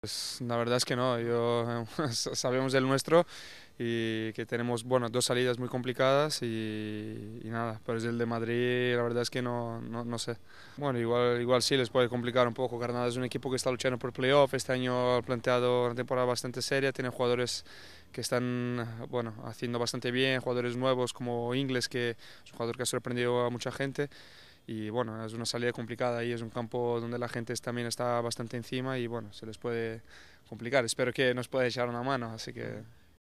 Pues, la verdad es que no, yo, pues, sabemos del nuestro y que tenemos bueno, dos salidas muy complicadas y, nada, pero es el de Madrid la verdad es que no, no, no, sé. Bueno, igual, igual sí les puede complicar un poco, Granada es un equipo que está luchando por playoff, este año ha planteado una temporada bastante seria, tiene jugadores que están bueno, haciendo bastante bien, jugadores nuevos como Inglés, que es un jugador que ha sorprendido a mucha gente y bueno, es una salida complicada y es un campo donde la gente también está bastante encima y bueno, se les puede complicar. Espero que nos pueda echar una mano, así que...